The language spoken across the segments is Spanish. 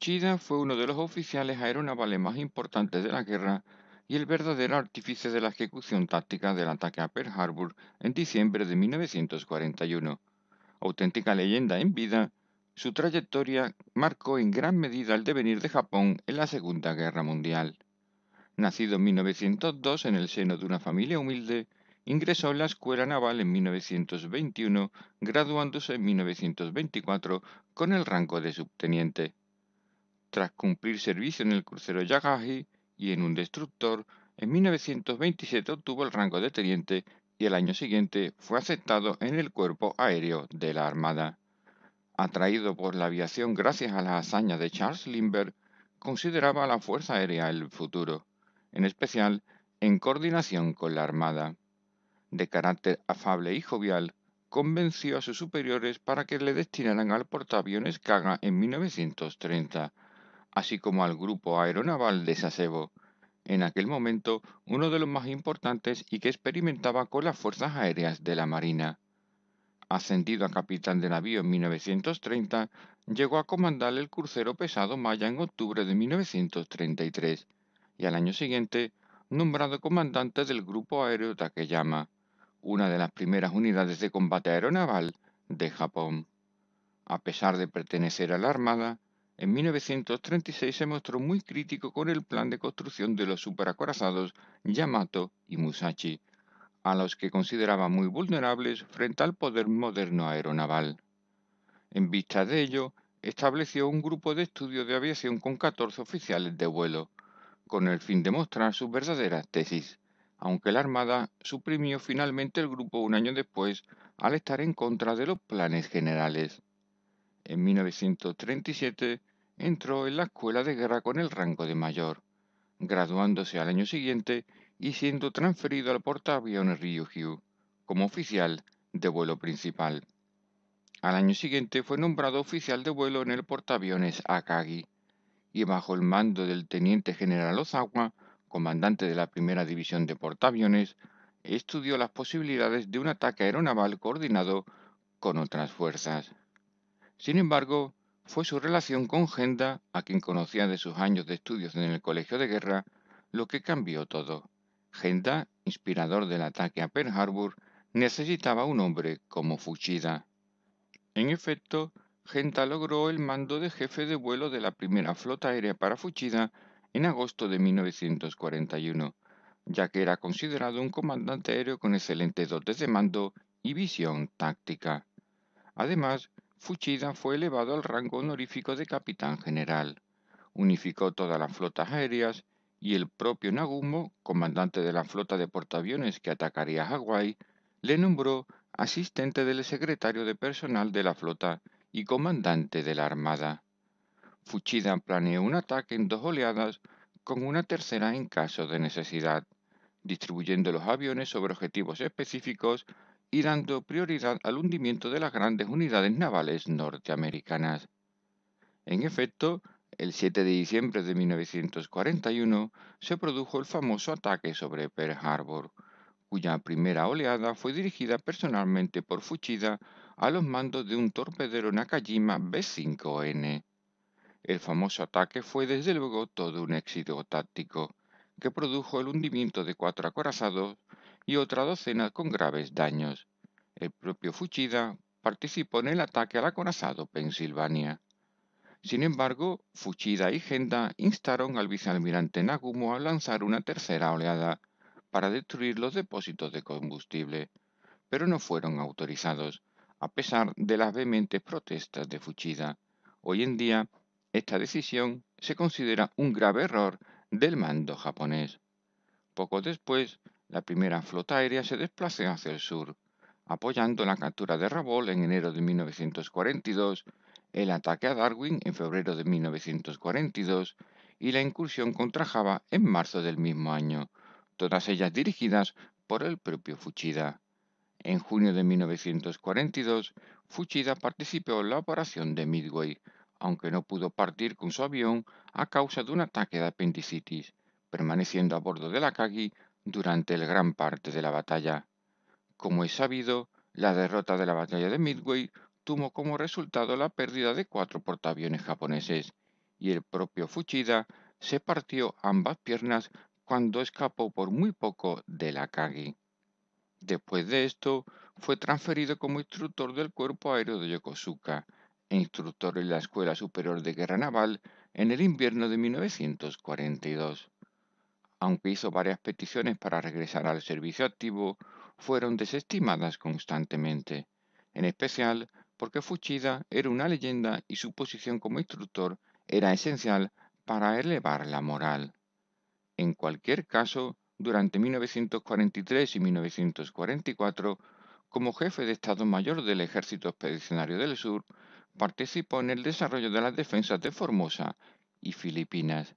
Chida fue uno de los oficiales aeronavales más importantes de la guerra y el verdadero artífice de la ejecución táctica del ataque a Pearl Harbor en diciembre de 1941. Auténtica leyenda en vida, su trayectoria marcó en gran medida el devenir de Japón en la Segunda Guerra Mundial. Nacido en 1902 en el seno de una familia humilde, ingresó en la Escuela Naval en 1921, graduándose en 1924 con el rango de subteniente. Tras cumplir servicio en el crucero Yagaji y en un destructor, en 1927 obtuvo el rango de teniente y el año siguiente fue aceptado en el Cuerpo Aéreo de la Armada. Atraído por la aviación gracias a las hazañas de Charles Lindbergh, consideraba a la Fuerza Aérea el futuro, en especial en coordinación con la Armada. De carácter afable y jovial, convenció a sus superiores para que le destinaran al portaaviones Kaga en 1930 así como al grupo aeronaval de Sasebo, en aquel momento uno de los más importantes y que experimentaba con las Fuerzas Aéreas de la Marina. Ascendido a capitán de navío en 1930, llegó a comandar el crucero pesado Maya en octubre de 1933 y al año siguiente nombrado comandante del grupo aéreo Takeyama, una de las primeras unidades de combate aeronaval de Japón. A pesar de pertenecer a la Armada, en 1936 se mostró muy crítico con el plan de construcción de los superacorazados Yamato y Musashi, a los que consideraba muy vulnerables frente al poder moderno aeronaval. En vista de ello, estableció un grupo de estudio de aviación con 14 oficiales de vuelo, con el fin de mostrar sus verdaderas tesis, aunque la Armada suprimió finalmente el grupo un año después al estar en contra de los planes generales. En 1937 entró en la escuela de guerra con el rango de mayor, graduándose al año siguiente y siendo transferido al portaaviones Ryukyu como oficial de vuelo principal. Al año siguiente fue nombrado oficial de vuelo en el portaaviones Akagi y bajo el mando del teniente general Ozawa, comandante de la primera división de portaaviones, estudió las posibilidades de un ataque aeronaval coordinado con otras fuerzas. Sin embargo, fue su relación con Genda, a quien conocía de sus años de estudios en el Colegio de Guerra, lo que cambió todo. Genda, inspirador del ataque a Pearl Harbor, necesitaba un hombre como Fuchida. En efecto, Genda logró el mando de jefe de vuelo de la primera flota aérea para Fuchida en agosto de 1941, ya que era considerado un comandante aéreo con excelentes dotes de mando y visión táctica. Además, Fuchida fue elevado al rango honorífico de capitán general, unificó todas las flotas aéreas y el propio Nagumo, comandante de la flota de portaaviones que atacaría Hawái, le nombró asistente del secretario de personal de la flota y comandante de la armada. Fuchida planeó un ataque en dos oleadas con una tercera en caso de necesidad, distribuyendo los aviones sobre objetivos específicos y dando prioridad al hundimiento de las grandes unidades navales norteamericanas. En efecto, el 7 de diciembre de 1941 se produjo el famoso ataque sobre Pearl Harbor, cuya primera oleada fue dirigida personalmente por Fuchida a los mandos de un torpedero Nakajima B-5N. El famoso ataque fue desde luego todo un éxito táctico, que produjo el hundimiento de cuatro acorazados, y otra docena con graves daños. El propio Fuchida participó en el ataque al acorazado Pensilvania. Sin embargo, Fuchida y Genda instaron al vicealmirante Nagumo a lanzar una tercera oleada para destruir los depósitos de combustible, pero no fueron autorizados, a pesar de las vehementes protestas de Fuchida. Hoy en día, esta decisión se considera un grave error del mando japonés. Poco después, la primera flota aérea se desplace hacia el sur, apoyando la captura de Rabaul en enero de 1942, el ataque a Darwin en febrero de 1942 y la incursión contra Java en marzo del mismo año, todas ellas dirigidas por el propio Fuchida. En junio de 1942, Fuchida participó en la operación de Midway, aunque no pudo partir con su avión a causa de un ataque de apendicitis, permaneciendo a bordo la Akagi durante el gran parte de la batalla. Como es sabido, la derrota de la batalla de Midway tuvo como resultado la pérdida de cuatro portaaviones japoneses, y el propio Fuchida se partió ambas piernas cuando escapó por muy poco de la Kagi. Después de esto, fue transferido como instructor del Cuerpo Aéreo de Yokosuka e instructor en la Escuela Superior de Guerra Naval en el invierno de 1942 aunque hizo varias peticiones para regresar al servicio activo, fueron desestimadas constantemente, en especial porque Fuchida era una leyenda y su posición como instructor era esencial para elevar la moral. En cualquier caso, durante 1943 y 1944, como jefe de Estado Mayor del Ejército Expedicionario del Sur, participó en el desarrollo de las defensas de Formosa y Filipinas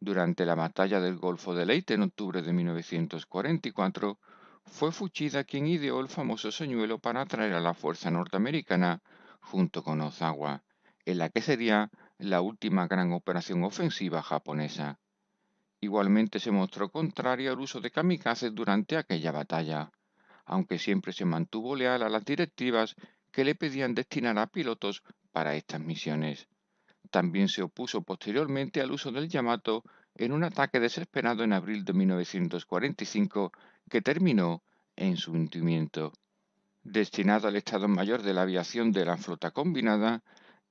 durante la batalla del Golfo de Leyte en octubre de 1944, fue Fuchida quien ideó el famoso señuelo para atraer a la fuerza norteamericana junto con Ozawa, en la que sería la última gran operación ofensiva japonesa. Igualmente se mostró contrario al uso de kamikazes durante aquella batalla, aunque siempre se mantuvo leal a las directivas que le pedían destinar a pilotos para estas misiones. También se opuso posteriormente al uso del Yamato en un ataque desesperado en abril de 1945 que terminó en su hundimiento. Destinado al Estado Mayor de la Aviación de la Flota Combinada,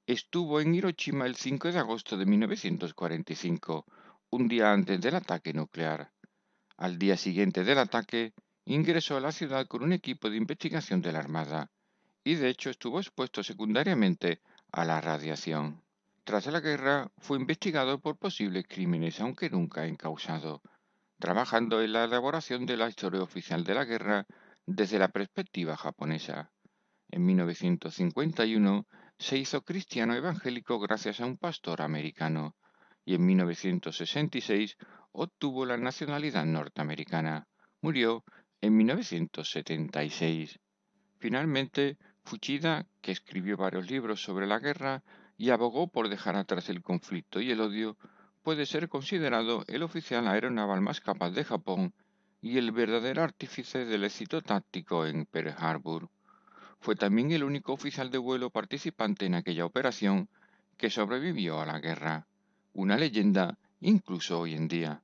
estuvo en Hiroshima el 5 de agosto de 1945, un día antes del ataque nuclear. Al día siguiente del ataque, ingresó a la ciudad con un equipo de investigación de la Armada, y de hecho estuvo expuesto secundariamente a la radiación. Tras la guerra fue investigado por posibles crímenes, aunque nunca encausado, trabajando en la elaboración de la historia oficial de la guerra desde la perspectiva japonesa. En 1951 se hizo cristiano evangélico gracias a un pastor americano y en 1966 obtuvo la nacionalidad norteamericana. Murió en 1976. Finalmente, Fuchida, que escribió varios libros sobre la guerra, y abogó por dejar atrás el conflicto y el odio, puede ser considerado el oficial aeronaval más capaz de Japón y el verdadero artífice del éxito táctico en Pearl Harbor. Fue también el único oficial de vuelo participante en aquella operación que sobrevivió a la guerra, una leyenda incluso hoy en día.